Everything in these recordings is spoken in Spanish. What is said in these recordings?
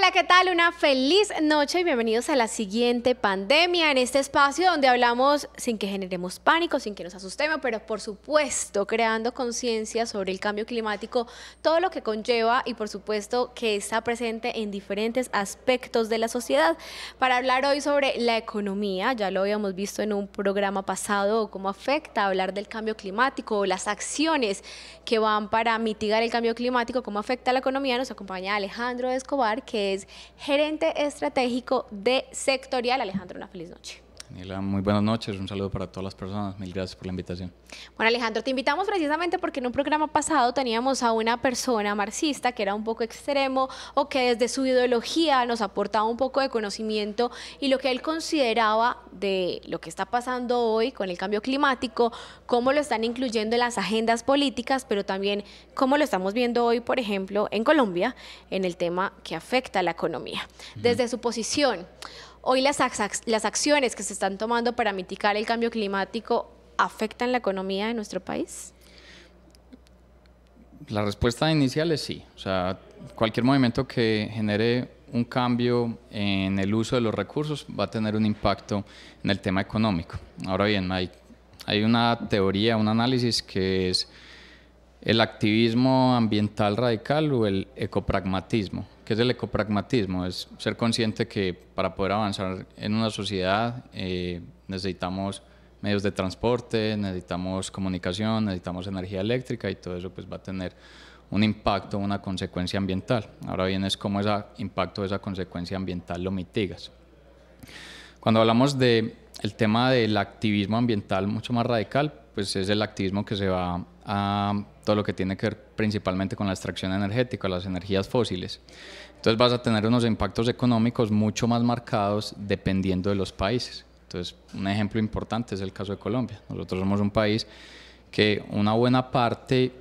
Hola, ¿qué tal? Una feliz noche y bienvenidos a la siguiente pandemia, en este espacio donde hablamos sin que generemos pánico, sin que nos asustemos, pero por supuesto creando conciencia sobre el cambio climático, todo lo que conlleva y por supuesto que está presente en diferentes aspectos de la sociedad. Para hablar hoy sobre la economía, ya lo habíamos visto en un programa pasado, cómo afecta hablar del cambio climático, las acciones que van para mitigar el cambio climático, cómo afecta a la economía, nos acompaña Alejandro Escobar, que es gerente estratégico de Sectorial. Alejandro, una feliz noche muy buenas noches, un saludo para todas las personas, mil gracias por la invitación. Bueno Alejandro, te invitamos precisamente porque en un programa pasado teníamos a una persona marxista que era un poco extremo o que desde su ideología nos aportaba un poco de conocimiento y lo que él consideraba de lo que está pasando hoy con el cambio climático, cómo lo están incluyendo en las agendas políticas, pero también cómo lo estamos viendo hoy, por ejemplo, en Colombia, en el tema que afecta a la economía. Desde su posición, Hoy las, acciones que se están tomando para mitigar el cambio climático afectan la economía de nuestro país. La respuesta inicial es sí. O sea, cualquier movimiento que genere un cambio en el uso de los recursos va a tener un impacto en el tema económico. Ahora bien, hay una teoría, un análisis que es el activismo ambiental radical o el ecopragmatismo que es el ecopragmatismo, es ser consciente que para poder avanzar en una sociedad eh, necesitamos medios de transporte, necesitamos comunicación, necesitamos energía eléctrica y todo eso pues va a tener un impacto, una consecuencia ambiental. Ahora bien es cómo ese impacto, esa consecuencia ambiental lo mitigas. Cuando hablamos de tema del activismo ambiental mucho más radical, pues es el activismo que se va a todo lo que tiene que ver principalmente con la extracción energética, las energías fósiles. Entonces vas a tener unos impactos económicos mucho más marcados dependiendo de los países. Entonces, un ejemplo importante es el caso de Colombia. Nosotros somos un país que una buena parte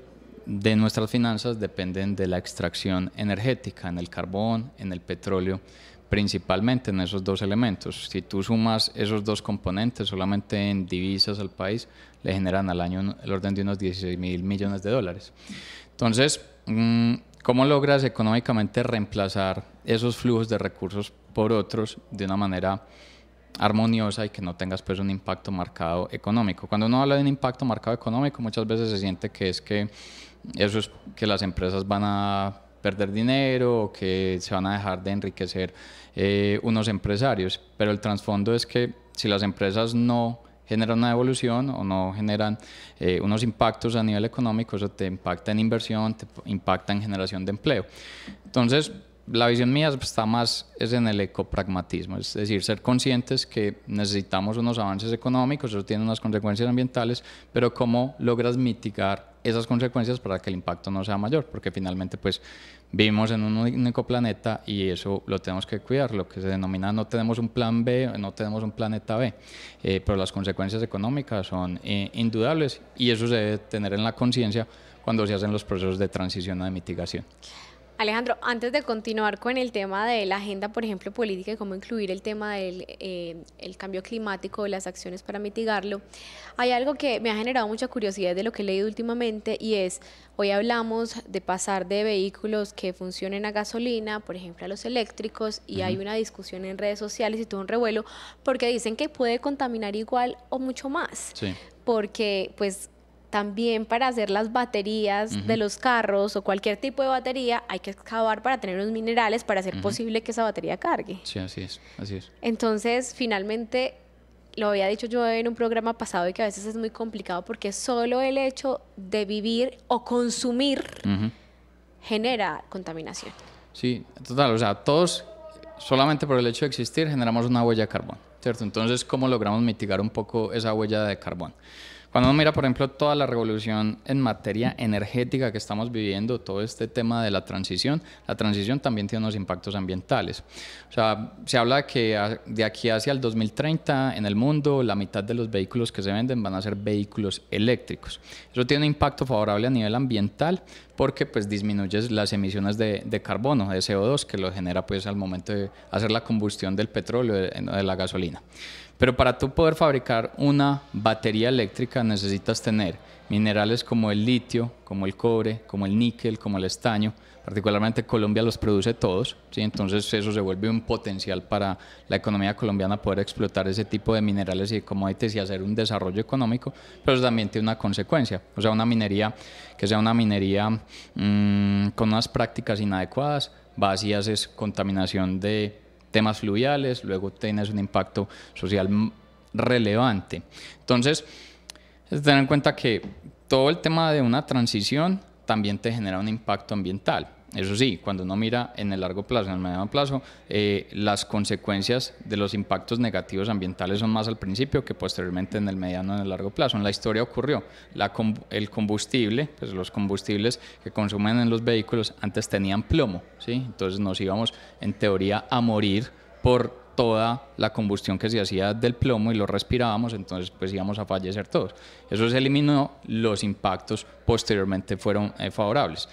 de nuestras finanzas dependen de la extracción energética, en el carbón, en el petróleo, principalmente en esos dos elementos. Si tú sumas esos dos componentes solamente en divisas al país, le generan al año el orden de unos 16 mil millones de dólares. Entonces, mm, ¿cómo logras económicamente reemplazar esos flujos de recursos por otros de una manera armoniosa y que no tengas pues un impacto marcado económico? Cuando uno habla de un impacto marcado económico, muchas veces se siente que es que eso es que las empresas van a perder dinero o que se van a dejar de enriquecer eh, unos empresarios. Pero el trasfondo es que si las empresas no generan una evolución o no generan eh, unos impactos a nivel económico, eso te impacta en inversión, te impacta en generación de empleo. Entonces, la visión mía está más es en el ecopragmatismo, es decir, ser conscientes que necesitamos unos avances económicos, eso tiene unas consecuencias ambientales, pero cómo logras mitigar esas consecuencias para que el impacto no sea mayor, porque finalmente pues vivimos en un único planeta y eso lo tenemos que cuidar, lo que se denomina no tenemos un plan B, no tenemos un planeta B, eh, pero las consecuencias económicas son eh, indudables y eso se debe tener en la conciencia cuando se hacen los procesos de transición o de mitigación. Alejandro, antes de continuar con el tema de la agenda, por ejemplo, política y cómo incluir el tema del eh, el cambio climático, las acciones para mitigarlo, hay algo que me ha generado mucha curiosidad de lo que he leído últimamente y es, hoy hablamos de pasar de vehículos que funcionen a gasolina, por ejemplo, a los eléctricos, y hay una discusión en redes sociales y todo un revuelo, porque dicen que puede contaminar igual o mucho más. Porque, pues, también para hacer las baterías de los carros o cualquier tipo de batería hay que excavar para tener los minerales para hacer posible que esa batería cargue. Sí, así es, Entonces, finalmente, lo había dicho yo en un programa pasado y que a veces es muy complicado porque solo el hecho de vivir o consumir genera contaminación. Sí, total, o sea, todos solamente por el hecho de existir generamos una huella de carbón, ¿cierto? Entonces, ¿cómo logramos mitigar un poco esa huella de carbón? Cuando uno mira, por ejemplo, toda la revolución en materia energética que estamos viviendo, todo este tema de la transición, la transición también tiene unos impactos ambientales. O sea, se habla que de aquí hacia el 2030 en el mundo la mitad de los vehículos que se venden van a ser vehículos eléctricos. Eso tiene un impacto favorable a nivel ambiental porque pues disminuyes las emisiones de, carbono, de CO2 que lo genera pues al momento de hacer la combustión del petróleo, de, de la gasolina. Pero para tú poder fabricar una batería eléctrica necesitas tener minerales como el litio, como el cobre, como el níquel, como el estaño. Particularmente Colombia los produce todos, ¿sí? entonces eso se vuelve un potencial para la economía colombiana poder explotar ese tipo de minerales y commodities y hacer un desarrollo económico, pero eso también tiene una consecuencia, o sea, una minería que sea una minería mm, con unas prácticas inadecuadas, vas y haces contaminación de temas fluviales, luego tienes un impacto social relevante. Entonces, tener en cuenta que todo el tema de una transición también te genera un impacto ambiental. Eso sí, cuando uno mira en el largo plazo, en el mediano plazo, eh, las consecuencias de los impactos negativos ambientales son más al principio que posteriormente en el mediano en el largo plazo. En la historia ocurrió, la, el combustible, pues los combustibles que consumen en los vehículos antes tenían plomo, ¿sí? entonces nos íbamos en teoría a morir por toda la combustión que se hacía del plomo y lo respirábamos, entonces pues íbamos a fallecer todos. Eso se eliminó, los impactos posteriormente fueron eh, favorables.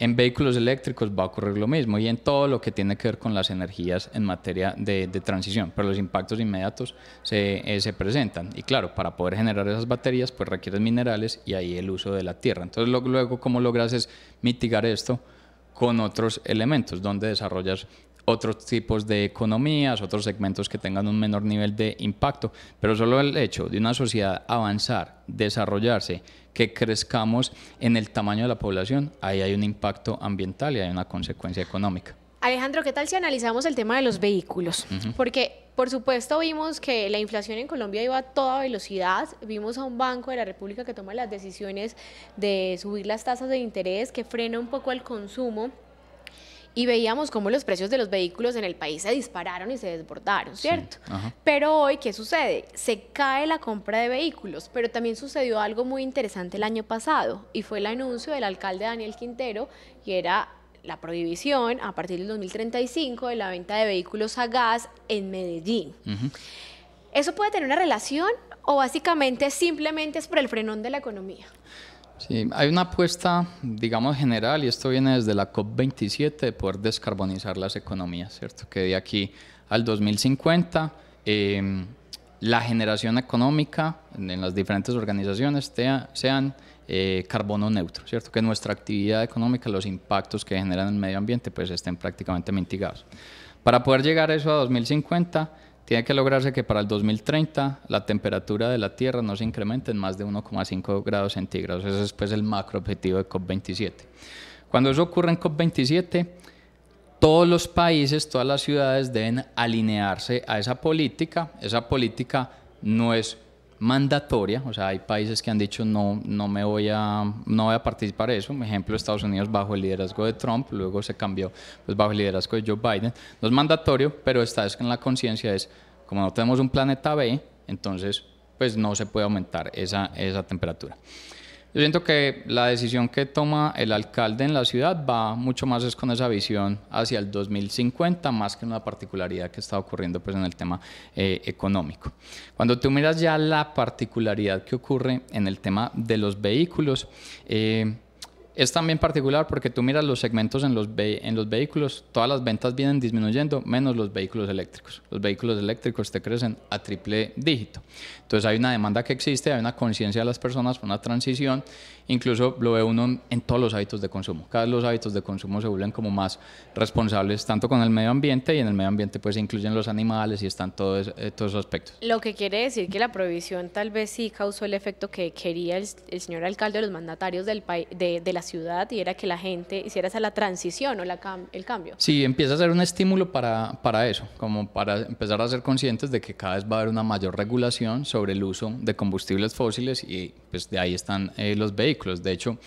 En vehículos eléctricos va a ocurrir lo mismo y en todo lo que tiene que ver con las energías en materia de, transición, pero los impactos inmediatos eh, se, presentan. Y claro, para poder generar esas baterías, pues requieres minerales y ahí el uso de la tierra. Entonces, luego, ¿cómo logras es mitigar esto? con otros elementos, donde desarrollas otros tipos de economías, otros segmentos que tengan un menor nivel de impacto, pero solo el hecho de una sociedad avanzar, desarrollarse, que crezcamos en el tamaño de la población, ahí hay un impacto ambiental y hay una consecuencia económica. Alejandro, ¿qué tal si analizamos el tema de los vehículos? Porque, por supuesto, vimos que la inflación en Colombia iba a toda velocidad. Vimos a un banco de la República que toma las decisiones de subir las tasas de interés, que frena un poco el consumo y veíamos cómo los precios de los vehículos en el país se dispararon y se desbordaron, ¿cierto? pero hoy, ¿qué sucede? Se cae la compra de vehículos, pero también sucedió algo muy interesante el año pasado y fue el anuncio del alcalde Daniel Quintero y era la prohibición a partir del 2035 de la venta de vehículos a gas en Medellín. ¿Eso puede tener una relación o básicamente simplemente es por el frenón de la economía? Sí, hay una apuesta, digamos, general, y esto viene desde la COP27, de poder descarbonizar las economías, ¿cierto? Que de aquí al 2050 em, la generación económica en, las diferentes organizaciones sean eh, carbono neutro, ¿cierto? Que nuestra actividad económica, los impactos que generan en el medio ambiente, pues estén prácticamente mitigados. Para poder llegar a eso a 2050, tiene que lograrse que para el 2030 la temperatura de la Tierra no se incremente en más de 1,5 grados centígrados. Ese es pues el macro objetivo de COP27. Cuando eso ocurre en COP27, todos los países, todas las ciudades deben alinearse a esa política. Esa política no es mandatoria, o sea, hay países que han dicho no, no me voy a, no voy a participar en eso, por ejemplo Estados Unidos bajo el liderazgo de Trump, luego se cambió pues, bajo el liderazgo de Joe Biden, no es mandatorio, pero está vez que en la conciencia es, como no tenemos un planeta B, entonces pues no se puede aumentar esa, esa temperatura. Yo siento que la decisión que toma el alcalde en la ciudad va mucho más con esa visión hacia el 2050, más que una particularidad que está ocurriendo pues, en el tema eh, económico. Cuando tú miras ya la particularidad que ocurre en el tema de los vehículos, eh, es también particular porque tú miras los segmentos en los, en los vehículos, todas las ventas vienen disminuyendo, menos los vehículos eléctricos. Los vehículos eléctricos te crecen a triple dígito. Entonces hay una demanda que existe, hay una conciencia de las personas, una transición Incluso lo ve uno en todos los hábitos de consumo. Cada vez los hábitos de consumo se vuelven como más responsables, tanto con el medio ambiente y en el medio ambiente pues incluyen los animales y están eh, todos, esos aspectos. Lo que quiere decir que la prohibición tal vez sí causó el efecto que quería el, señor alcalde, los mandatarios del de, de la ciudad y era que la gente hiciera esa la transición o la el cambio. Sí, empieza a ser un estímulo para, para eso, como para empezar a ser conscientes de que cada vez va a haber una mayor regulación sobre el uso de combustibles fósiles y pues de ahí están eh, los vehículos. De hecho,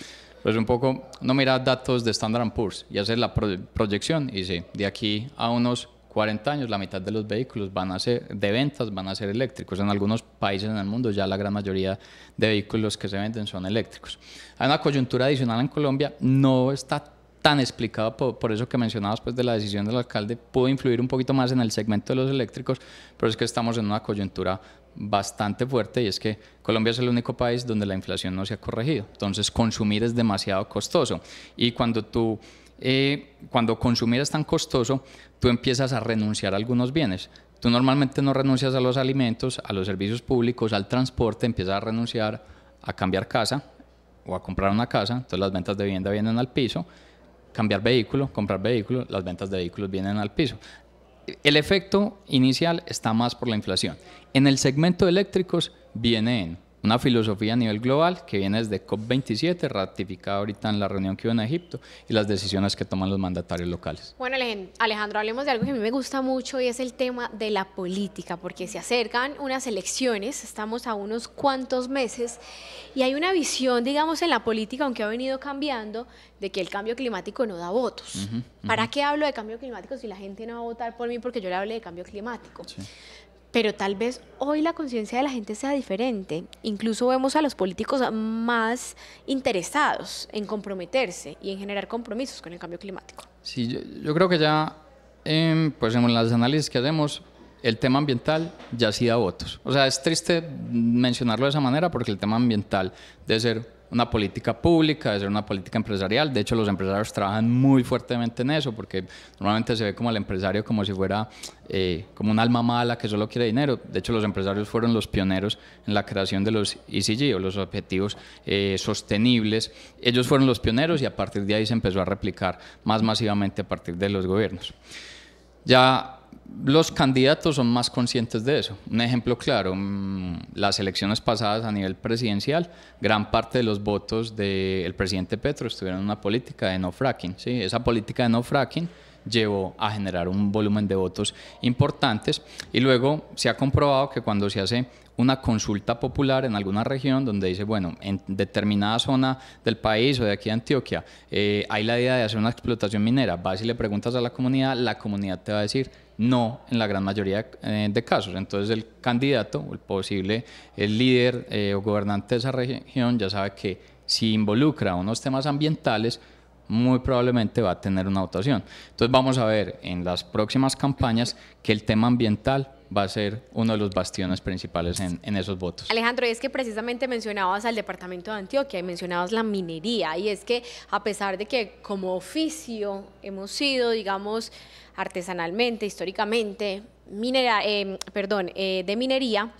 pues un poco, no mirar datos de Standard Poor's y hacer la proyección y sí, de aquí a unos 40 años la mitad de los vehículos van a ser de ventas van a ser eléctricos. En algunos países en el mundo ya la gran mayoría de vehículos que se venden son eléctricos. Hay una coyuntura adicional en Colombia, no está tan explicado por, eso que mencionabas pues de la decisión del alcalde, pudo influir un poquito más en el segmento de los eléctricos, pero es que estamos en una coyuntura bastante fuerte y es que Colombia es el único país donde la inflación no se ha corregido. Entonces consumir es demasiado costoso y cuando tú eh, cuando consumir es tan costoso, tú empiezas a renunciar a algunos bienes. Tú normalmente no renuncias a los alimentos, a los servicios públicos, al transporte, empiezas a renunciar a cambiar casa o a comprar una casa, entonces las ventas de vivienda vienen al piso, cambiar vehículo, comprar vehículo, las ventas de vehículos vienen al piso el efecto inicial está más por la inflación. En el segmento eléctricos viene en una filosofía a nivel global que viene desde COP27, ratificada ahorita en la reunión que hubo en Egipto, y las decisiones que toman los mandatarios locales. Bueno, Alejandro, hablemos de algo que a mí me gusta mucho y es el tema de la política, porque se acercan unas elecciones, estamos a unos cuantos meses, y hay una visión, digamos, en la política, aunque ha venido cambiando, de que el cambio climático no da votos. ¿Para qué hablo de cambio climático si la gente no va a votar por mí porque yo le hablé de cambio climático? Pero tal vez hoy la conciencia de la gente sea diferente. Incluso vemos a los políticos más interesados en comprometerse y en generar compromisos con el cambio climático. Sí, yo, creo que ya, pues en los análisis que hacemos, el tema ambiental ya sí da votos. O sea, es triste mencionarlo de esa manera porque el tema ambiental, debe ser una política pública, de ser una política empresarial. De hecho, los empresarios trabajan muy fuertemente en eso, porque normalmente se ve como el empresario como si fuera eh, como un alma mala que solo quiere dinero. De hecho, los empresarios fueron los pioneros en la creación de los ECG, o los objetivos eh, sostenibles. Ellos fueron los pioneros y a partir de ahí se empezó a replicar más masivamente a partir de los gobiernos. Ya los candidatos son más conscientes de eso. Un ejemplo claro, mm, las elecciones pasadas a nivel presidencial, gran parte de los votos del presidente Petro estuvieron en una política de no fracking. ¿sí? Esa política de no fracking llevó a generar un volumen de votos importantes y luego se ha comprobado que cuando se hace una consulta popular en alguna región donde dice, bueno, en determinada zona del país o de aquí a Antioquia eh, hay la idea de hacer una explotación minera, vas y le preguntas a la comunidad, la comunidad te va a decir no en la gran mayoría eh, de, casos. Entonces el candidato el posible el líder eh, o gobernante de esa región ya sabe que si involucra unos temas ambientales, muy probablemente va a tener una votación. Entonces vamos a ver en las próximas campañas que el tema ambiental va a ser uno de los bastiones principales en, esos votos. Alejandro, es que precisamente mencionabas al departamento de Antioquia y mencionabas la minería, y es que a pesar de que como oficio hemos sido, digamos, artesanalmente, históricamente, minera, eh, perdón, eh, de minería,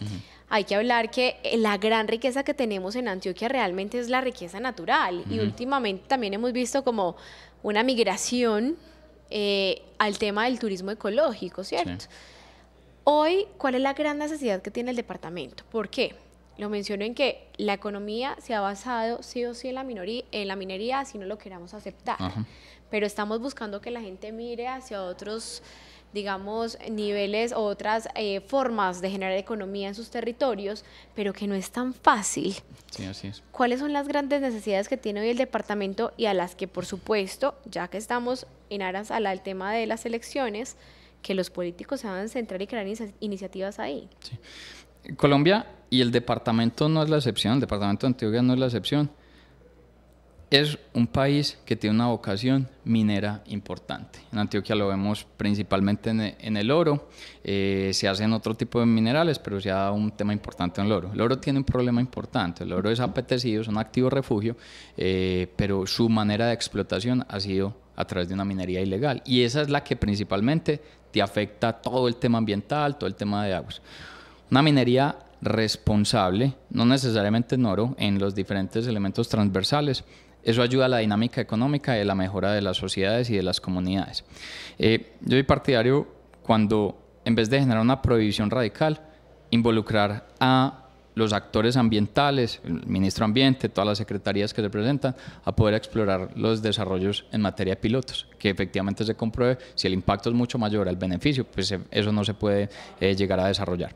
hay que hablar que eh, la gran riqueza que tenemos en Antioquia realmente es la riqueza natural. Y últimamente también hemos visto como una migración al tema del turismo ecológico, ¿cierto? Hoy, ¿cuál es la gran necesidad que tiene el departamento? ¿Por qué? Lo menciono en que la economía se ha basado sí o sí en la, minería, si no lo queramos aceptar. Pero estamos buscando que la gente mire hacia otros, digamos, niveles o otras eh, formas de generar economía en sus territorios, pero que no es tan fácil. Sí, así es. ¿Cuáles son las grandes necesidades que tiene hoy el departamento y a las que, por supuesto, ya que estamos en aras al tema de las elecciones, que los políticos se van a centrar y crear iniciativas ahí. Sí. Colombia y el departamento no es la excepción, el departamento de Antioquia no es la excepción. Es un país que tiene una vocación minera importante. En Antioquia lo vemos principalmente en, e, el oro, eh, se hacen otro tipo de minerales, pero se ha dado un tema importante en el oro. El oro tiene un problema importante, el oro es apetecido, es un activo refugio, eh, pero su manera de explotación ha sido a través de una minería ilegal. Y esa es la que principalmente te afecta todo el tema ambiental, todo el tema de aguas. Una minería responsable, no necesariamente en oro, en los diferentes elementos transversales, eso ayuda a la dinámica económica y a la mejora de las sociedades y de las comunidades. Eh, yo soy partidario cuando, en vez de generar una prohibición radical, involucrar a los actores ambientales, el ministro ambiente, todas las secretarías que se presentan, a poder explorar los desarrollos en materia de pilotos, que efectivamente se compruebe si el impacto es mucho mayor al beneficio, pues eh, eso no se puede eh, llegar a desarrollar.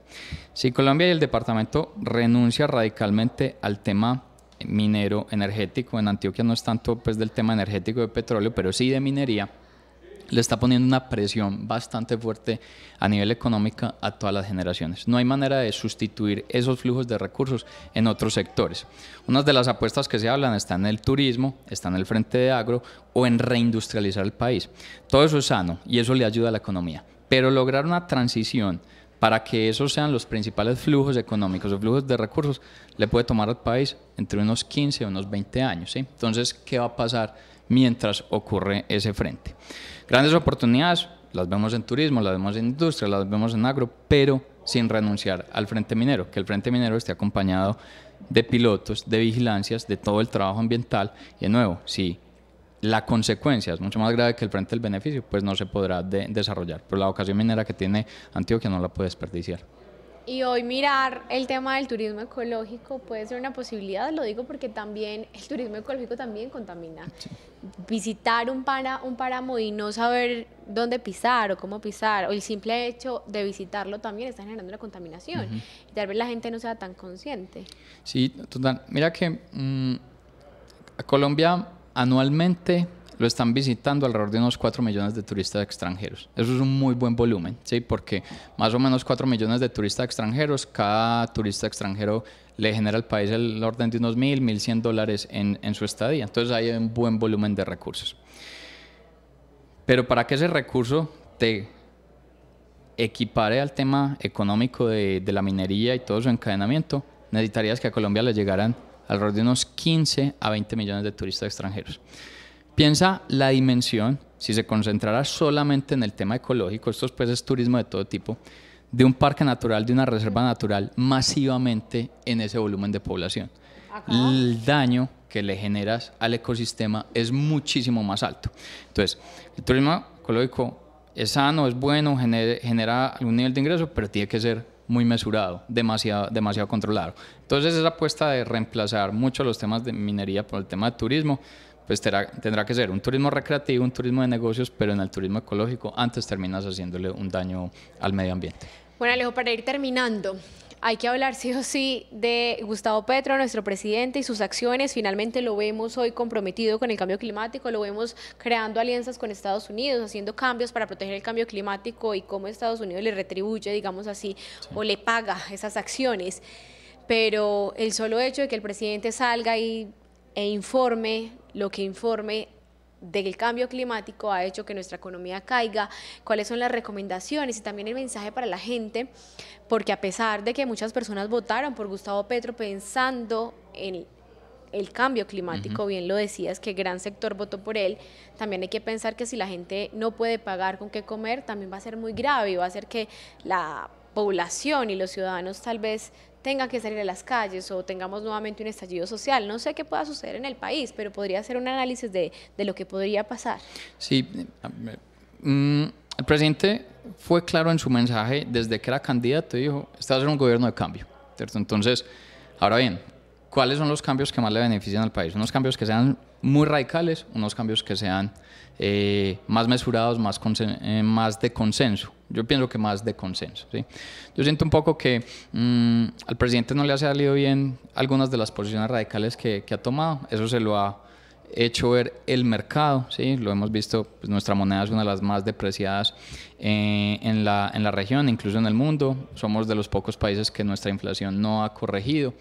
Si Colombia y el departamento renuncia radicalmente al tema minero energético, en Antioquia no es tanto pues del tema energético de petróleo, pero sí de minería, le está poniendo una presión bastante fuerte a nivel económico a todas las generaciones. No hay manera de sustituir esos flujos de recursos en otros sectores. Unas de las apuestas que se hablan está en el turismo, está en el frente de agro o en reindustrializar el país. Todo eso es sano y eso le ayuda a la economía. Pero lograr una transición para que esos sean los principales flujos económicos o flujos de recursos le puede tomar al país entre unos 15 o unos 20 años. Entonces, ¿qué va a pasar? mientras ocurre ese frente. Grandes oportunidades, las vemos en turismo, las vemos en industria, las vemos en agro, pero sin renunciar al frente minero, que el frente minero esté acompañado de pilotos, de vigilancias, de todo el trabajo ambiental. Y de nuevo, si la consecuencia es mucho más grave que el frente del beneficio, pues no se podrá desarrollar. Pero la vocación minera que tiene Antioquia no la puede desperdiciar. Y hoy mirar el tema del turismo ecológico puede ser una posibilidad, lo digo porque también el turismo ecológico también contamina. Visitar un, para, un páramo y no saber dónde pisar o cómo pisar, o el simple hecho de visitarlo también está generando una contaminación. tal vez la gente no sea tan consciente. Sí, total. Mira que mm, Colombia anualmente lo están visitando alrededor de unos 4 millones de turistas extranjeros. Eso es un muy buen volumen, ¿sí? porque más o menos 4 millones de turistas extranjeros, cada turista extranjero le genera al país el orden de unos 1.000, 1.100 dólares en, su estadía. Entonces hay un buen volumen de recursos. Pero para que ese recurso te equipare al tema económico de, de la minería y todo su encadenamiento, necesitarías que a Colombia le llegaran alrededor de unos 15 a 20 millones de turistas extranjeros. Piensa la dimensión, si se concentrara solamente en el tema ecológico, esto pues es turismo de todo tipo, de un parque natural, de una reserva natural, masivamente en ese volumen de población. El daño que le generas al ecosistema es muchísimo más alto. Entonces, el turismo ecológico es sano, es bueno, genera, algún nivel de ingreso, pero tiene que ser muy mesurado, demasiado, demasiado controlado. Entonces esa apuesta de reemplazar mucho los temas de minería por el tema de turismo, pues tendrá que ser un turismo recreativo, un turismo de negocios, pero en el turismo ecológico antes terminas haciéndole un daño al medio ambiente. Bueno, Alejo, para ir terminando, hay que hablar sí o sí de Gustavo Petro, nuestro presidente, y sus acciones. Finalmente lo vemos hoy comprometido con el cambio climático, lo vemos creando alianzas con Estados Unidos, haciendo cambios para proteger el cambio climático y cómo Estados Unidos le retribuye, digamos así, o le paga esas acciones. Pero el solo hecho de que el presidente salga y e informe lo que informe del cambio climático ha hecho que nuestra economía caiga, cuáles son las recomendaciones y también el mensaje para la gente, porque a pesar de que muchas personas votaron por Gustavo Petro pensando en el cambio climático, bien lo decías, que gran sector votó por él, también hay que pensar que si la gente no puede pagar con qué comer, también va a ser muy grave y va a ser que la población y los ciudadanos tal vez tenga que salir a las calles o tengamos nuevamente un estallido social. No sé qué pueda suceder en el país, pero podría hacer un análisis de, lo que podría pasar. Sí, mm, el presidente fue claro en su mensaje desde que era candidato, y dijo, estás en un gobierno de cambio. ¿cierto? Entonces, ahora bien, cuáles son los cambios que más le benefician al país. Unos cambios que sean muy radicales, unos cambios que sean eh, más mesurados, más, eh, más de consenso. Yo pienso que más de consenso. Yo siento un poco que mm, al presidente no le ha salido bien algunas de las posiciones radicales que, que ha tomado. Eso se lo ha hecho ver el mercado, ¿sí? lo hemos visto, pues, nuestra moneda es una de las más depreciadas eh, en, la, en la región, incluso en el mundo, somos de los pocos países que nuestra inflación no ha corregido.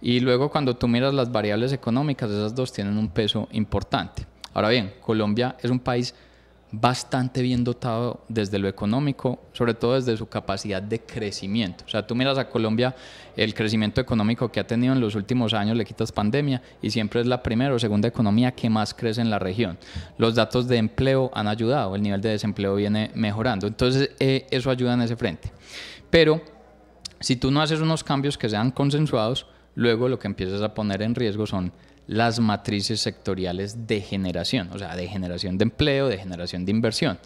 Y luego cuando tú miras las variables económicas, esas dos tienen un peso importante. Ahora bien, Colombia es un país bastante bien dotado desde lo económico, sobre todo desde su capacidad de crecimiento. O sea, tú miras a Colombia, el crecimiento económico que ha tenido en los últimos años, le quitas pandemia, y siempre es la primera o segunda economía que más crece en la región. Los datos de empleo han ayudado, el nivel de desempleo viene mejorando, entonces eh, eso ayuda en ese frente. Pero si tú no haces unos cambios que sean consensuados, luego lo que empiezas a poner en riesgo son las matrices sectoriales de generación, o sea, de generación de empleo, de generación de inversión.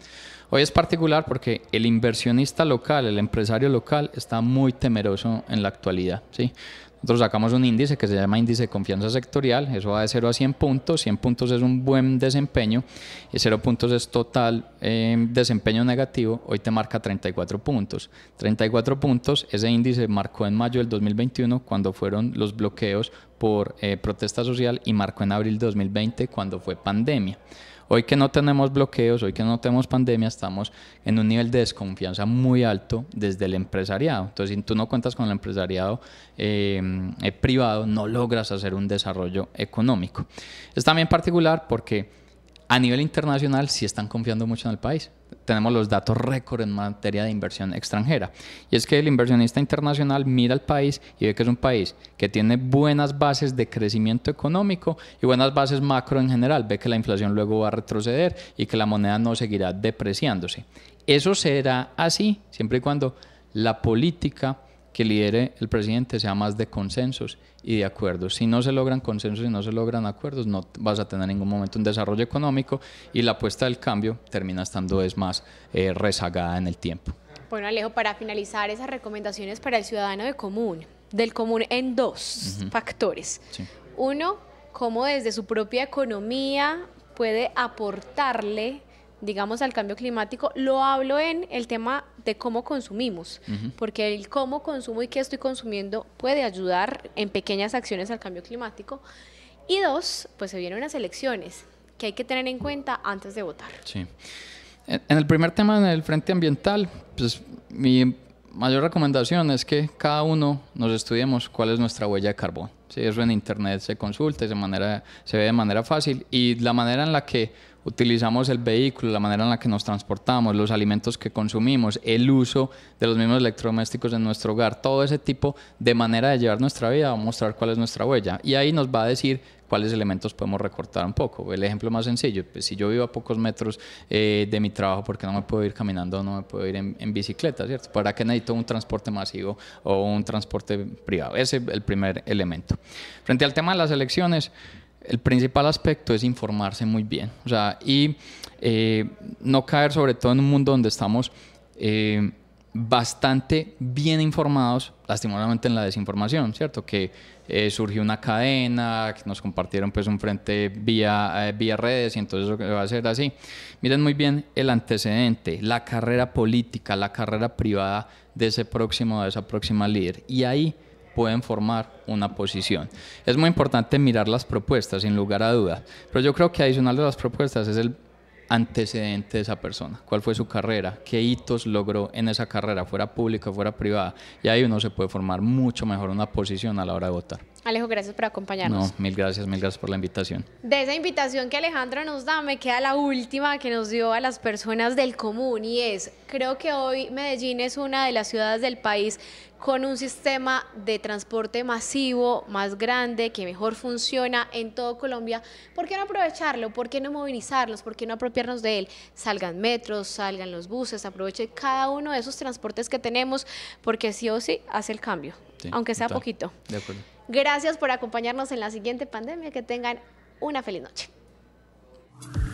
Hoy es particular porque el inversionista local, el empresario local, está muy temeroso en la actualidad. ¿sí? Nosotros sacamos un índice que se llama índice de confianza sectorial, eso va de 0 a 100 puntos, 100 puntos es un buen desempeño y 0 puntos es total em, desempeño negativo, hoy te marca 34 puntos. 34 puntos, ese índice marcó en mayo del 2021 cuando fueron los bloqueos por eh, protesta social y marcó en abril de 2020 cuando fue pandemia. Hoy que no tenemos bloqueos, hoy que no tenemos pandemia, estamos en un nivel de desconfianza muy alto desde el empresariado. Entonces, si tú no cuentas con el empresariado eh, eh, privado, no logras hacer un desarrollo económico. Es también particular porque a nivel internacional sí están confiando mucho en el país tenemos los datos récord en materia de inversión extranjera. Y es que el inversionista internacional mira al país y ve que es un país que tiene buenas bases de crecimiento económico y buenas bases macro en general. Ve que la inflación luego va a retroceder y que la moneda no seguirá depreciándose. Eso será así siempre y cuando la política que lidere el presidente sea más de consensos y de acuerdos. Si no se logran consensos y no se logran acuerdos, no vas a tener en ningún momento un desarrollo económico y la apuesta del cambio termina estando es más eh, rezagada en el tiempo. Bueno, Alejo, para finalizar esas recomendaciones para el ciudadano de común, del común en dos factores. Uno, cómo desde su propia economía puede aportarle digamos, al cambio climático, lo hablo en el tema de cómo consumimos, porque el cómo consumo y qué estoy consumiendo puede ayudar en pequeñas acciones al cambio climático. Y dos, pues se vienen unas elecciones que hay que tener en cuenta antes de votar. Sí. En el primer tema, en el frente ambiental, pues mi mayor recomendación es que cada uno nos estudiemos cuál es nuestra huella de carbón. Sí, eso en internet se consulta, se ve de manera fácil y la manera en la que utilizamos el vehículo, la manera en la que nos transportamos, los alimentos que consumimos, el uso de los mismos electrodomésticos en nuestro hogar, todo ese tipo de manera de llevar nuestra vida va a mostrar cuál es nuestra huella. Y ahí nos va a decir cuáles elementos podemos recortar un poco. El ejemplo más sencillo, pues si yo vivo a pocos metros eh, de mi trabajo, ¿por no me puedo ir caminando no me puedo ir en, en, bicicleta, cierto? ¿Para qué necesito un transporte masivo o un transporte privado? Ese es el primer elemento. Frente al tema de las elecciones, el principal aspecto es informarse muy bien, o sea, y eh, no caer sobre todo en un mundo donde estamos eh, bastante bien informados, lastimosamente en la desinformación, ¿cierto? Que eh, surgió una cadena, que nos compartieron pues un frente vía, vía redes y entonces eso va a ser así. Miren muy bien el antecedente, la carrera política, la carrera privada de ese próximo, de esa próxima líder. Y ahí pueden formar una posición. Es muy importante mirar las propuestas, sin lugar a dudas, pero yo creo que adicional de las propuestas es el antecedente de esa persona, cuál fue su carrera, qué hitos logró en esa carrera, fuera pública, fuera privada, y ahí uno se puede formar mucho mejor una posición a la hora de votar. Alejo, gracias por acompañarnos. No, mil gracias, mil gracias por la invitación. De esa invitación que Alejandro nos da, me queda la última que nos dio a las personas del común y es, creo que hoy Medellín es una de las ciudades del país con un sistema de transporte masivo más grande, que mejor funciona en todo Colombia. ¿Por qué no aprovecharlo? ¿Por qué no movilizarlos? ¿Por qué no apropiarnos de él? Salgan metros, salgan los buses, aproveche cada uno de esos transportes que tenemos, porque sí o sí hace el cambio, aunque sea poquito. De acuerdo. Gracias por acompañarnos en la siguiente pandemia. Que tengan una feliz noche.